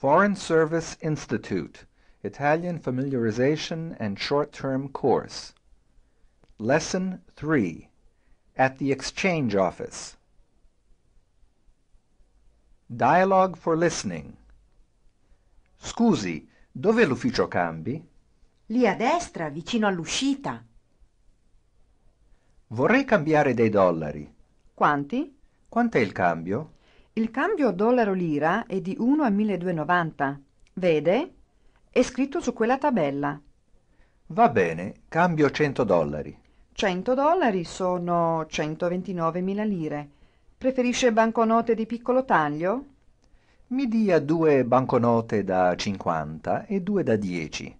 Foreign Service Institute Italian Familiarization and Short Term Course Lesson III At the Exchange Office Dialogue for Listening Scusi, dov'è l'ufficio cambi? Lì a destra, vicino all'uscita. Vorrei cambiare dei dollari. Quanti? è il cambio? Il cambio dollaro-lira è di 1 a 1290. Vede? È scritto su quella tabella. Va bene, cambio 100 dollari. 100 dollari sono 129.000 lire. Preferisce banconote di piccolo taglio? Mi dia due banconote da 50 e due da 10.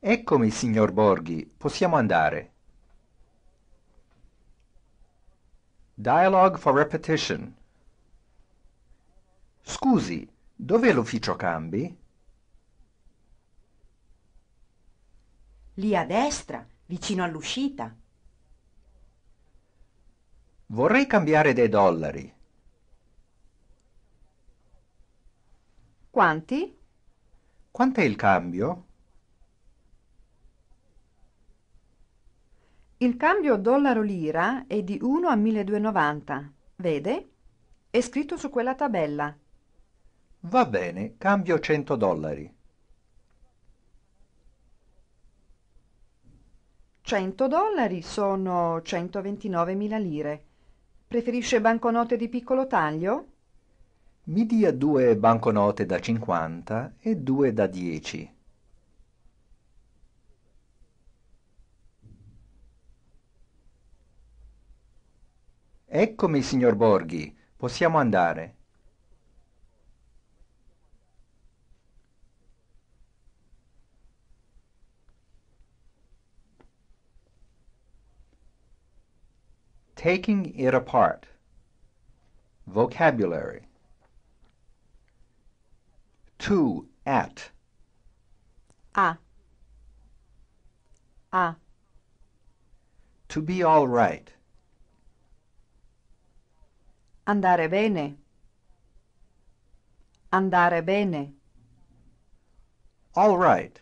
Eccomi, signor Borghi, possiamo andare. Dialogue for repetition. Scusi, dov'è l'ufficio cambi? Lì a destra, vicino all'uscita. Vorrei cambiare dei dollari. Quanti? Quanto è il cambio? Il cambio dollaro-lira è di 1 a 1290, vede? È scritto su quella tabella. Va bene, cambio 100 dollari. 100 dollari sono 129.000 lire. Preferisce banconote di piccolo taglio? Mi dia due banconote da 50 e due da 10. eccomi signor borghi possiamo andare Taking it apart. Vocabulary. To, at. A. A. To be all right. Andare bene. Andare bene. All right.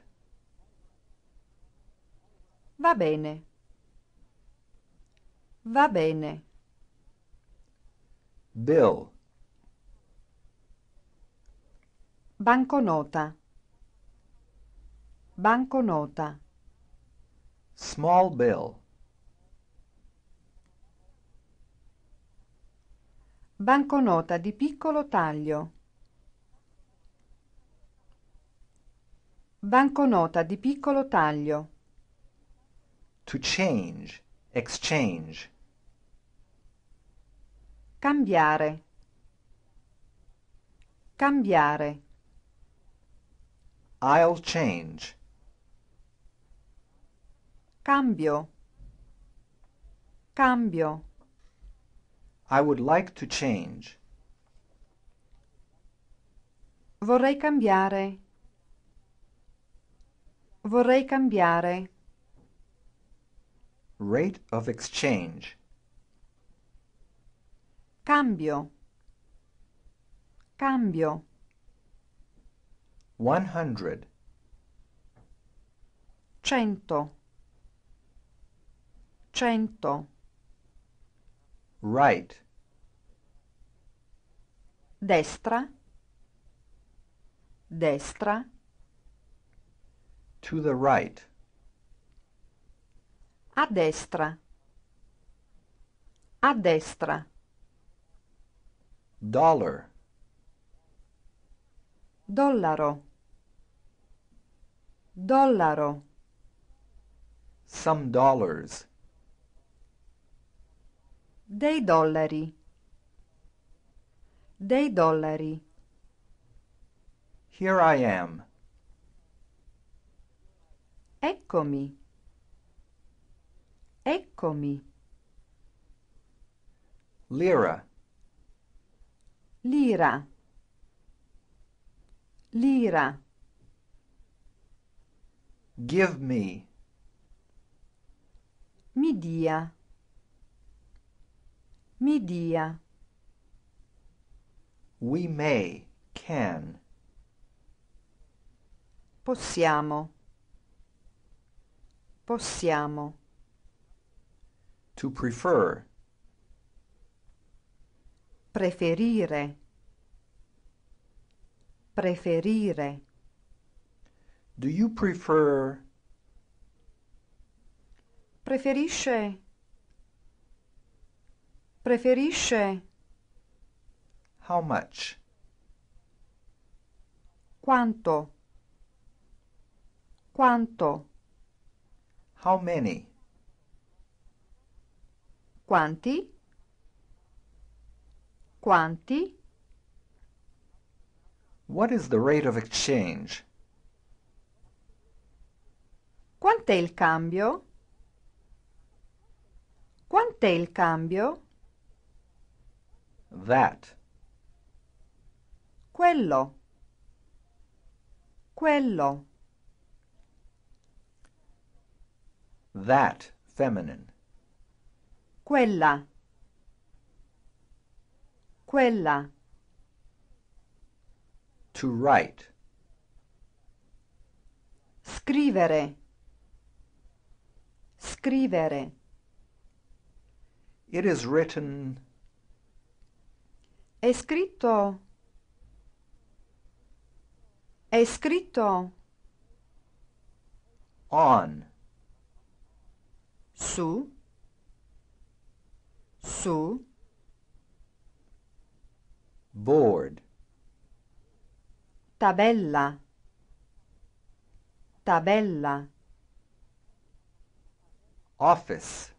Va bene. Va bene. Bill. Banconota. Banconota. Small bill. Banconota di piccolo taglio. Banconota di piccolo taglio. To change, exchange. Cambiare. Cambiare. I'll change. Cambio. Cambio. I would like to change. Vorrei cambiare. Vorrei cambiare. Rate of exchange. Cambio. Cambio. 100. Cento. Cento. Right. destra, destra, to the right, a destra, a destra, dollar, dollaro, dollaro, some dollars, dei dollari, dei dollari. Here I am. Eccomi. Eccomi. Lira. Lira. Lira. Give me. Mi dia. Mi dia. We may, can. Possiamo. Possiamo. To prefer. Preferire. Preferire. Do you prefer? Preferisce. Preferisce. How much? Quanto? Quanto? How many? Quanti? Quanti? What is the rate of exchange? Quant'è il cambio? Quant'è il cambio? That quello, quello. That, feminine. Quella, quella. To write. Scrivere, scrivere. It is written. È scritto È scritto on su su board tabella tabella office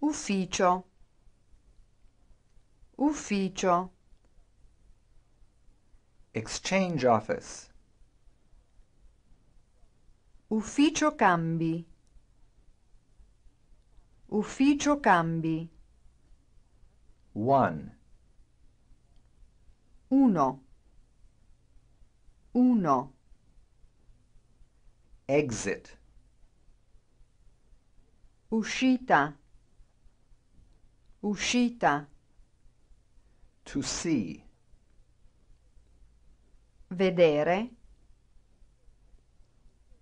ufficio ufficio Exchange Office Ufficio Cambi Ufficio Cambi 1 Uno Uno Exit Uscita Uscita To see vedere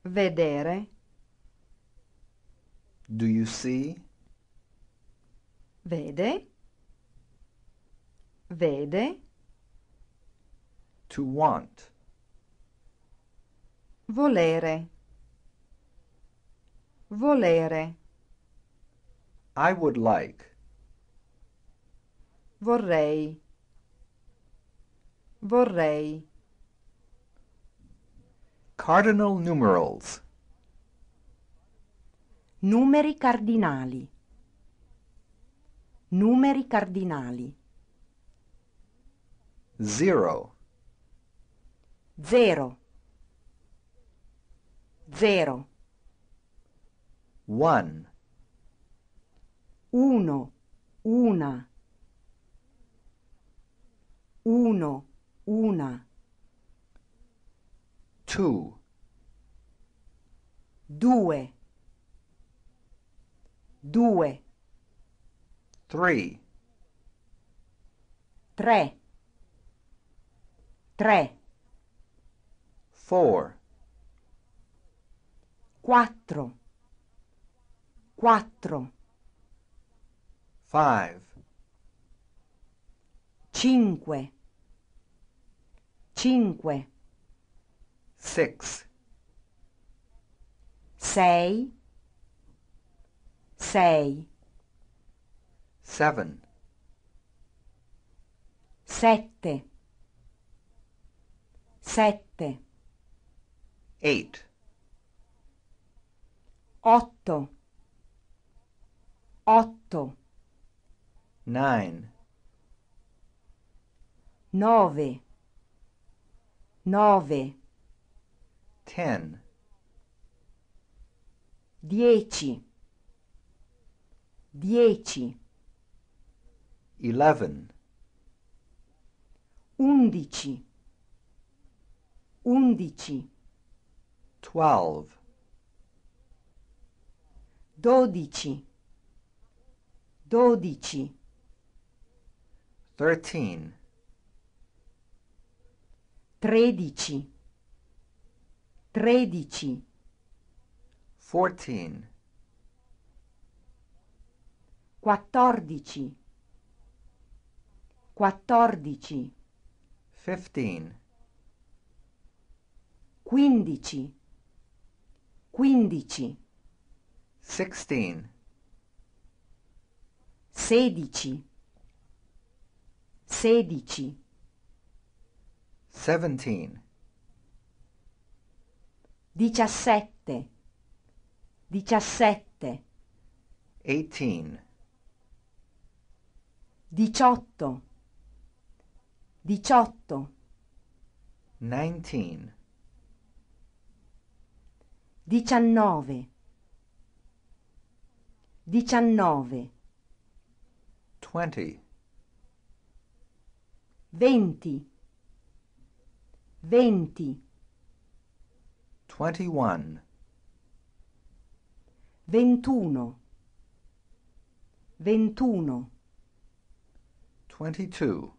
vedere do you see vede vede to want volere volere I would like vorrei vorrei Cardinal numerals. Numeri cardinali. Numeri cardinali. Zero. Zero. Zero. 1 1 una Uno. una Two. Due. Due. Three. Tre. Tre. Four. Quattro. Quattro. Five. Cinque. Cinque. 6. Say, say. 7. Sette, sette. 8. Otto, otto. 9. Nove, nove. Ten. Dieci. Dieci. Eleven. Undici. Undici. Twelve. Dodici. Dodici. Thirteen. Tredici tredici 14 quattordici quattordici 15 quindici quindici 16 sedici sedici 17 Diciassette. Diciassette. Eighteen. Diciotto. Diciotto. Nineteen. Diciannove. Diciannove. Twenty. Venti. Venti. 21 ventuno ventuno 22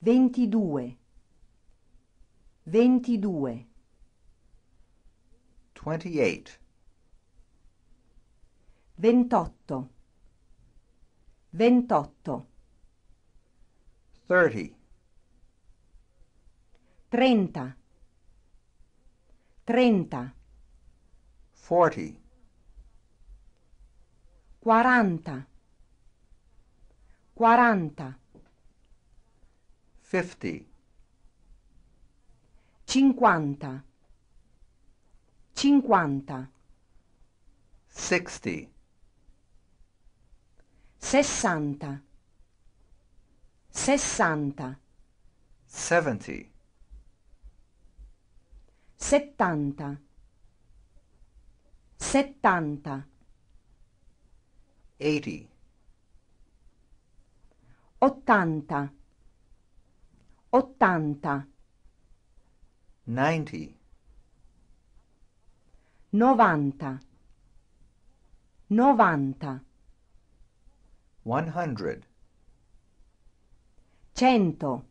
ventidue ventidue 28 ventotto ventotto 30 trenta trenta forty quaranta quaranta fifty cinquanta cinquanta sixty sessanta sessanta seventy settanta, settanta, eighty, ottanta, ottanta, ninety, novanta, novanta, one hundred, cento,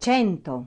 cento.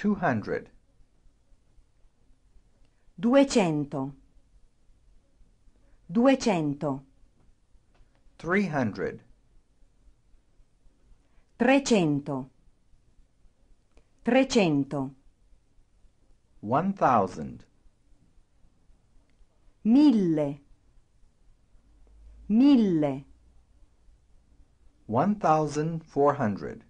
200 200 200 300 300 300 1000 1000 1000 1400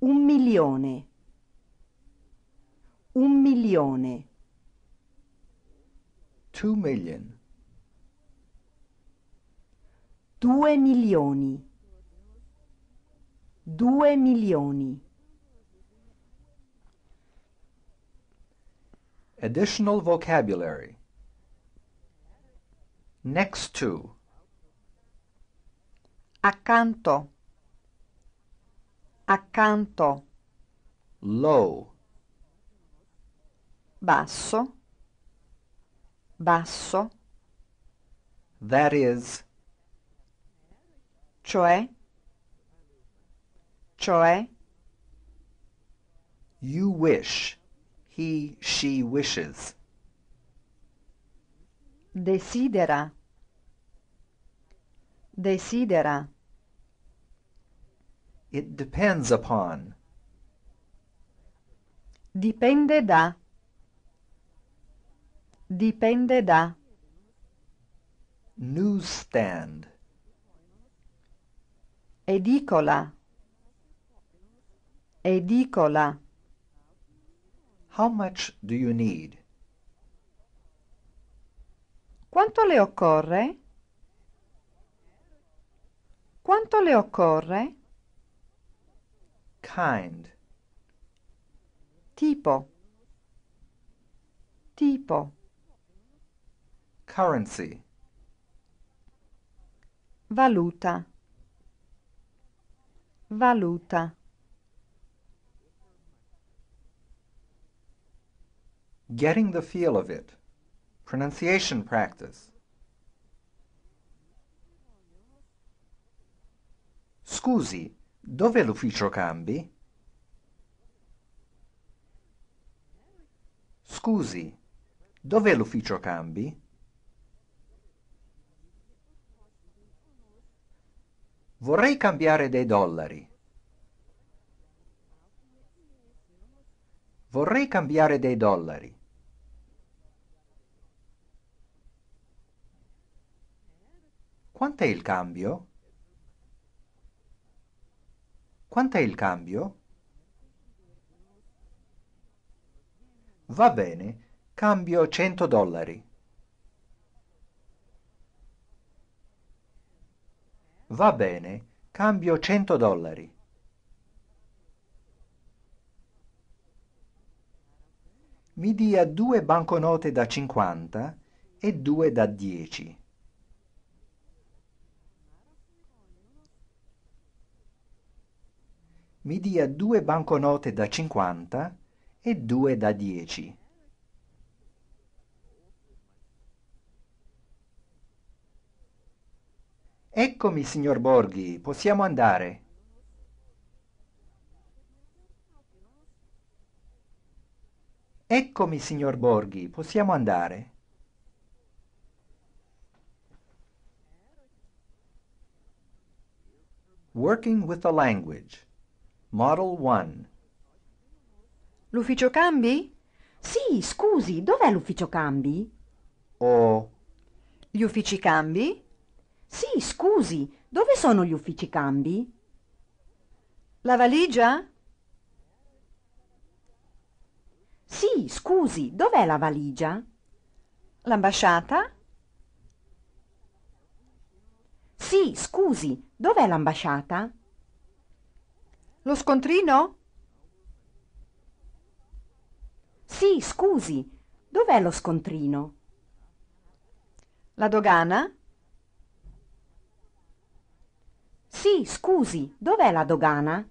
Un milione. Un milione. Two million. Due milioni. Due milioni. Additional vocabulary. Next to. Accanto. accanto low basso basso that is cioè cioè you wish he she wishes desidera desidera it depends upon. Dipende da. Dipende da. Newsstand. Edicola. Edicola. How much do you need? Quanto le occorre? Quanto le occorre? kind tipo tipo currency valuta valuta getting the feel of it pronunciation practice scusi Dov'è l'ufficio cambi? Scusi, dov'è l'ufficio cambi? Vorrei cambiare dei dollari. Vorrei cambiare dei dollari. Quant'è il cambio? Quant'è il cambio? Va bene, cambio 100 dollari. Va bene, cambio 100 dollari. Mi dia due banconote da 50 e due da 10. mi dia due banconote da 50 e due da 10. Eccomi, signor Borghi, possiamo andare. Eccomi, signor Borghi, possiamo andare. Working with the language. Model 1. L'ufficio cambi? Sì, scusi, dov'è l'ufficio cambi? Oh. Gli uffici cambi? Sì, scusi, dove sono gli uffici cambi? La valigia? Sì, scusi, dov'è la valigia? L'ambasciata? Sì, scusi, dov'è l'ambasciata? Lo scontrino? Sì, scusi, dov'è lo scontrino? La dogana? Sì, scusi, dov'è la dogana?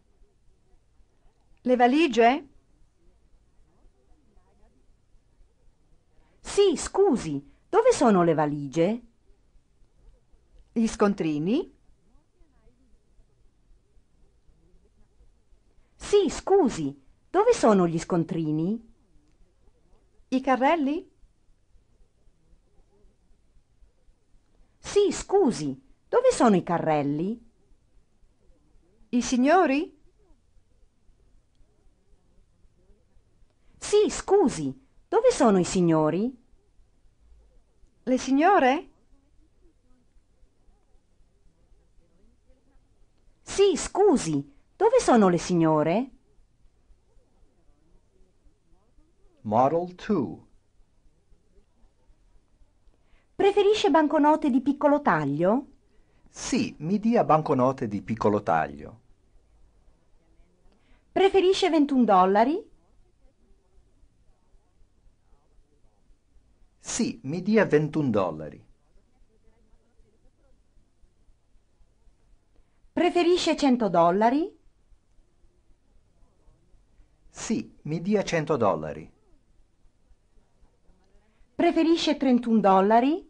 Le valigie? Sì, scusi, dove sono le valigie? Gli scontrini? Sì, scusi, dove sono gli scontrini? I carrelli? Sì, scusi, dove sono i carrelli? I signori? Sì, scusi, dove sono i signori? Le signore? Sì, scusi, dove sono le signore? Model 2 Preferisce banconote di piccolo taglio? Sì, mi dia banconote di piccolo taglio. Preferisce 21 dollari? Sì, mi dia 21 dollari. Preferisce 100 dollari? Sì, mi dia 100 dollari. Preferisce 31 dollari?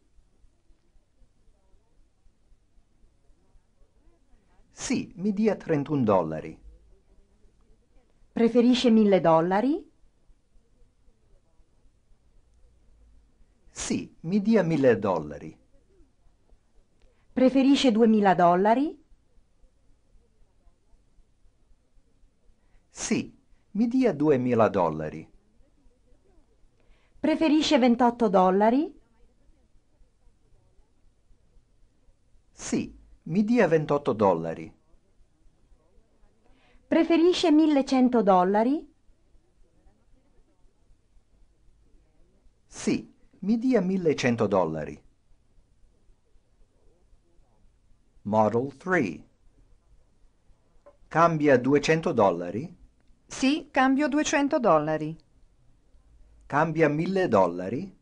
Sì, mi dia 31 dollari. Preferisce 1000 dollari? Sì, mi dia 1000 dollari. Preferisce 2000 dollari? Sì, mi dia 2000 dollari. Preferisce 28 dollari? Sì, mi dia 28 dollari. Preferisce 1100 dollari? Sì, mi dia 1100 dollari. Model 3. Cambia 200 dollari? Sì, cambio 200 dollari. Cambia 1000 dollari?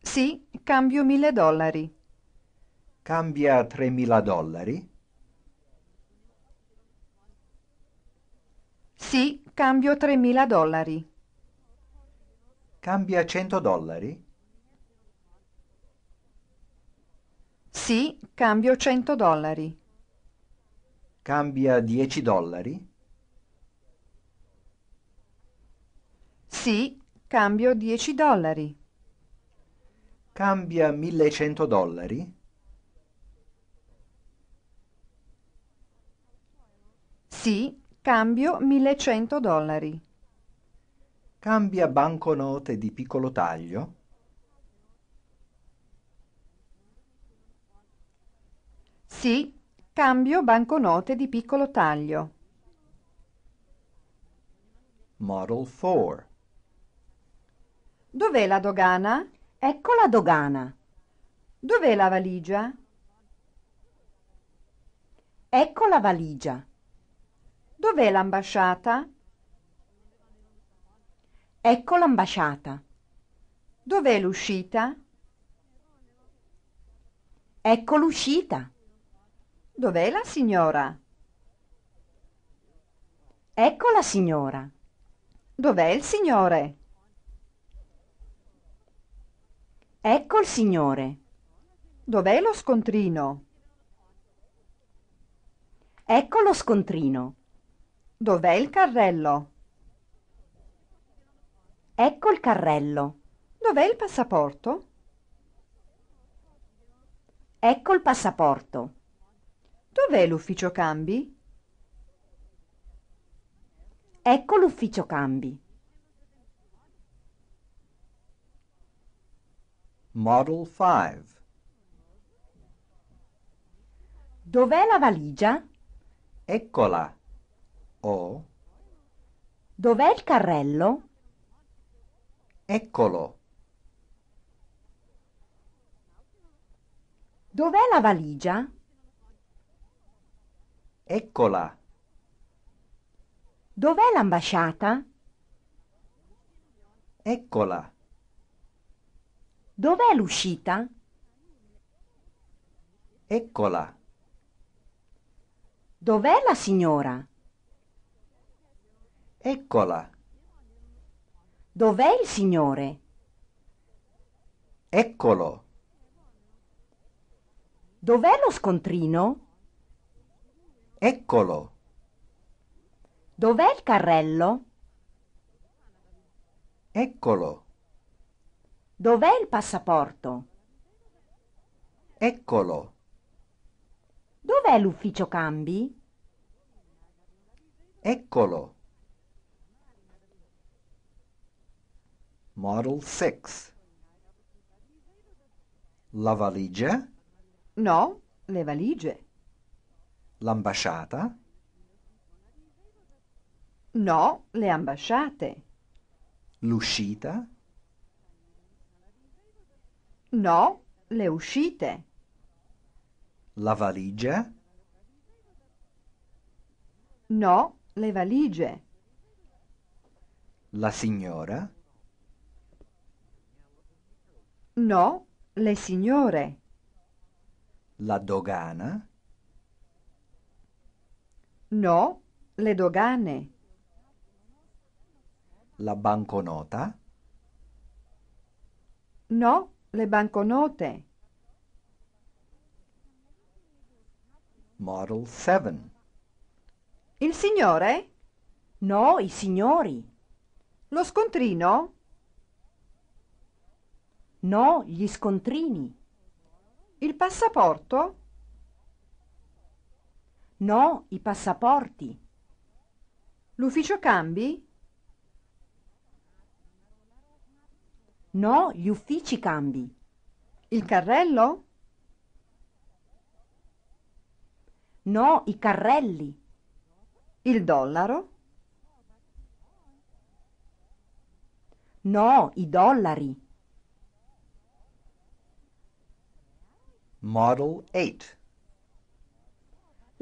Sì, cambio 1000 dollari. Cambia 3000 dollari? Sì, cambio 3000 dollari. Cambia 100 dollari? Sì, cambio 100 dollari. Cambia 10 dollari? Sì, cambio 10 dollari. Cambia 1100 dollari? Sì, cambio 1100 dollari. Cambia banconote di piccolo taglio? Sì, Cambio banconote di piccolo taglio. Model 4. Dov'è la dogana? Ecco la dogana. Dov'è la valigia? Ecco la valigia. Dov'è l'ambasciata? Ecco l'ambasciata. Dov'è l'uscita? Ecco l'uscita dov'è la signora ecco la signora dov'è il signore ecco il signore dov'è lo scontrino ecco lo scontrino dov'è il carrello ecco il carrello dov'è il passaporto ecco il passaporto Dov'è l'ufficio cambi? Ecco l'ufficio cambi. Model 5 Dov'è la valigia? Eccola. Oh. Dov'è il carrello? Eccolo. Dov'è la valigia? Eccola. Dov'è l'ambasciata? Eccola. Dov'è l'uscita? Eccola. Dov'è la signora? Eccola. Dov'è il signore? Eccolo. Dov'è lo scontrino? Eccolo. Dov'è il carrello? Eccolo. Dov'è il passaporto? Eccolo. Dov'è l'ufficio cambi? Eccolo. Model 6. La valigia? No, le valigie. L'ambasciata? No, le ambasciate. L'uscita? No, le uscite. La valigia? No, le valigie. La signora? No, le signore. La dogana? No, le dogane. La banconota? No, le banconote. Model 7. Il signore? No, i signori. Lo scontrino? No, gli scontrini. Il passaporto? No, i passaporti. L'ufficio cambi? No, gli uffici cambi. Il carrello? No, i carrelli. Il dollaro? No, i dollari. Model 8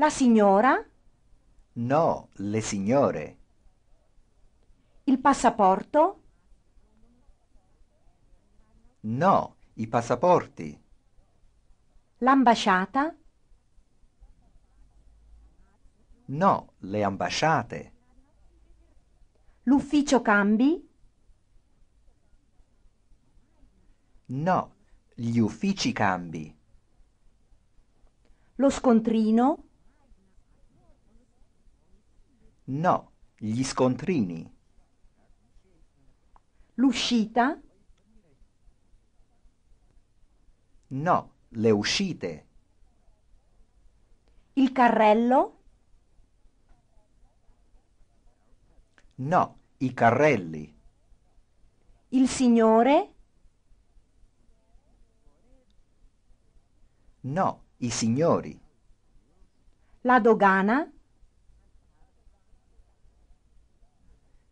la signora? No, le signore. Il passaporto? No, i passaporti. L'ambasciata? No, le ambasciate. L'ufficio cambi? No, gli uffici cambi. Lo scontrino? No, gli scontrini. L'uscita? No, le uscite. Il carrello? No, i carrelli. Il signore? No, i signori. La dogana?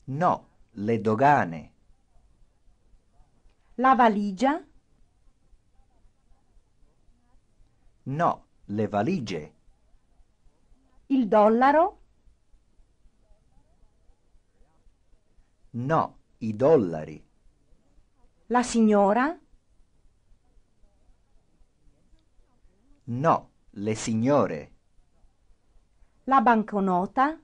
No, le dogane. La valigia? No, le valigie. Il dollaro? No, i dollari. La signora? No, le signore. La banconota?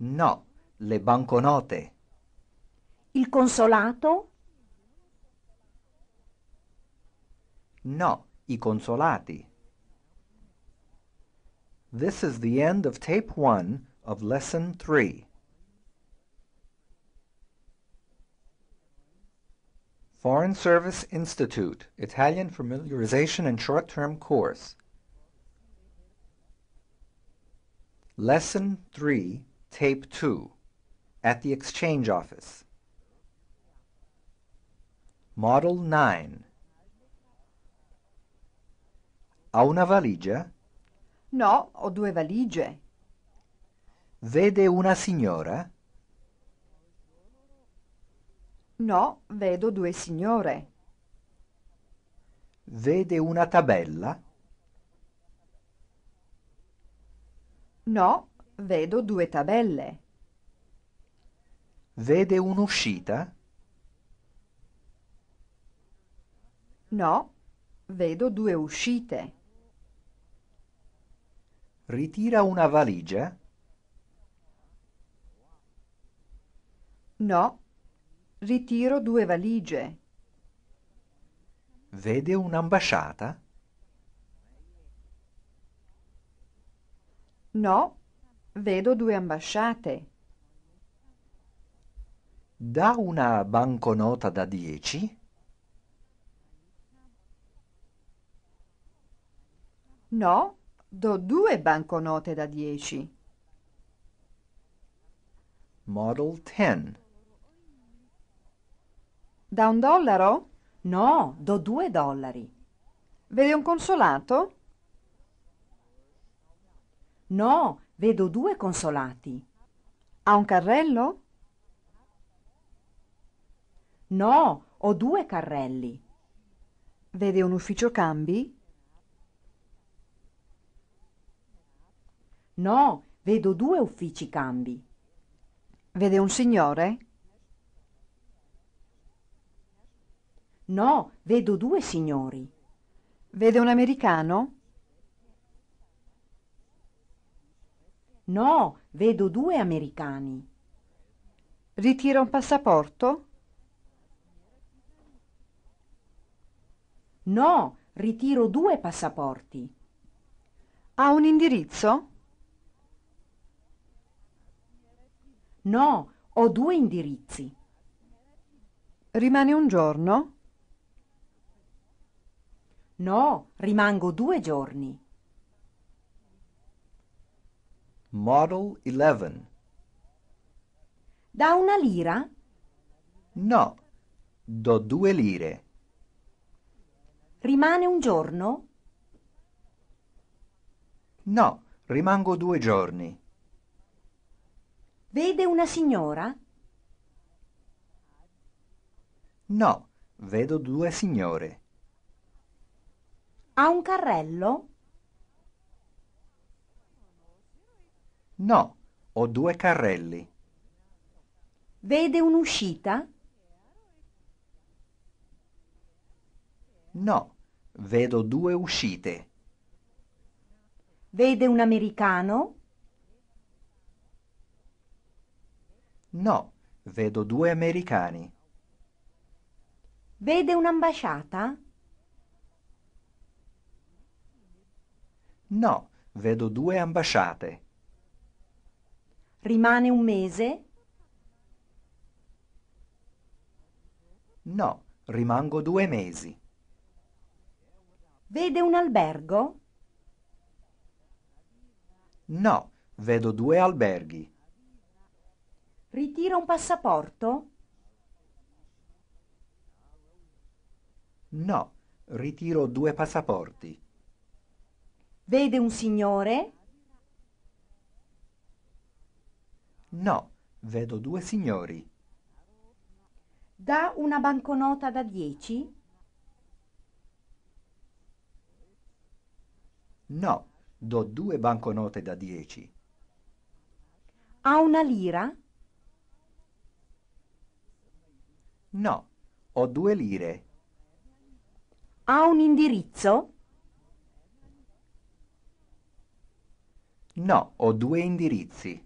No, le banconote. Il consolato? No, i consolati. This is the end of tape 1 of lesson 3. Foreign Service Institute, Italian Familiarization and Short-Term Course. Lesson 3 Tape 2 At the Exchange Office Model 9 Ha una valigia? No, ho due valigie. Vede una signora? No, vedo due signore. Vede una tabella? No, Vedo due tabelle. Vede un'uscita? No, vedo due uscite. Ritira una valigia? No, ritiro due valigie. Vede un'ambasciata? No, Vedo due ambasciate. Da una banconota da 10? No, do due banconote da 10. Model 10. Da un dollaro? No, do due dollari. Vede un consolato? No, Vedo due consolati. Ha un carrello? No, ho due carrelli. Vede un ufficio cambi? No, vedo due uffici cambi. Vede un signore? No, vedo due signori. Vede un americano? No, vedo due americani. Ritira un passaporto? No, ritiro due passaporti. Ha un indirizzo? No, ho due indirizzi. Rimane un giorno? No, rimango due giorni. Model 11. Da una lira? No, do due lire. Rimane un giorno? No, rimango due giorni. Vede una signora? No, vedo due signore. Ha un carrello? No, ho due carrelli. Vede un'uscita? No, vedo due uscite. Vede un americano? No, vedo due americani. Vede un'ambasciata? No, vedo due ambasciate. Rimane un mese? No, rimango due mesi. Vede un albergo? No, vedo due alberghi. Ritira un passaporto? No, ritiro due passaporti. Vede un signore? No, vedo due signori. Da una banconota da 10? No, do due banconote da 10. Ha una lira? No, ho due lire. Ha un indirizzo? No, ho due indirizzi.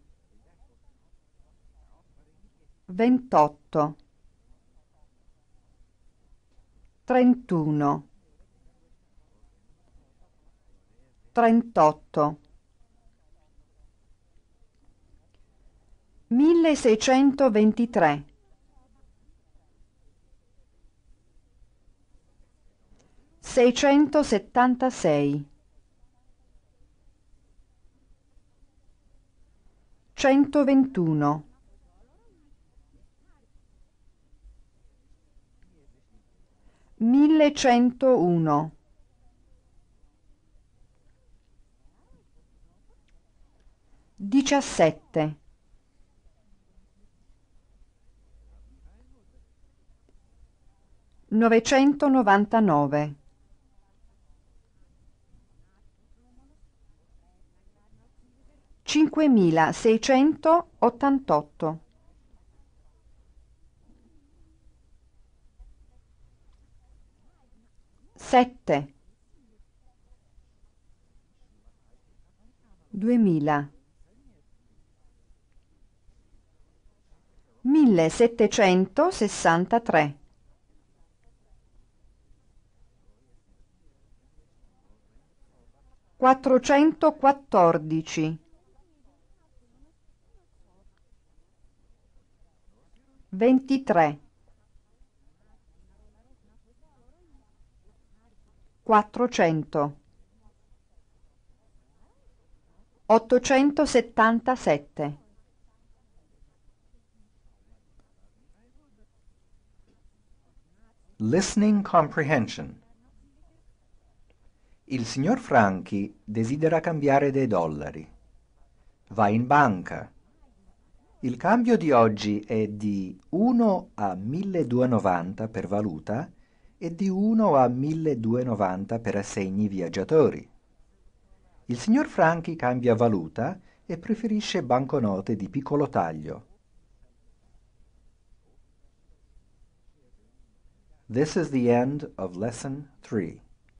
ventotto, trentuno, trentotto, milleseicentoventitré, seicentosettantasei, centoventuno 1101 17 999 5688 sette duemila mille settecento millesettecentosessantatré quattrocentoquattordici ventitré 400 877 Listening Comprehension Il signor Franchi desidera cambiare dei dollari. Va in banca. Il cambio di oggi è di 1 a 1290 per valuta e di 1 a 1290 per assegni viaggiatori. Il signor Franchi cambia valuta e preferisce banconote di piccolo taglio. This is the end of lesson 3.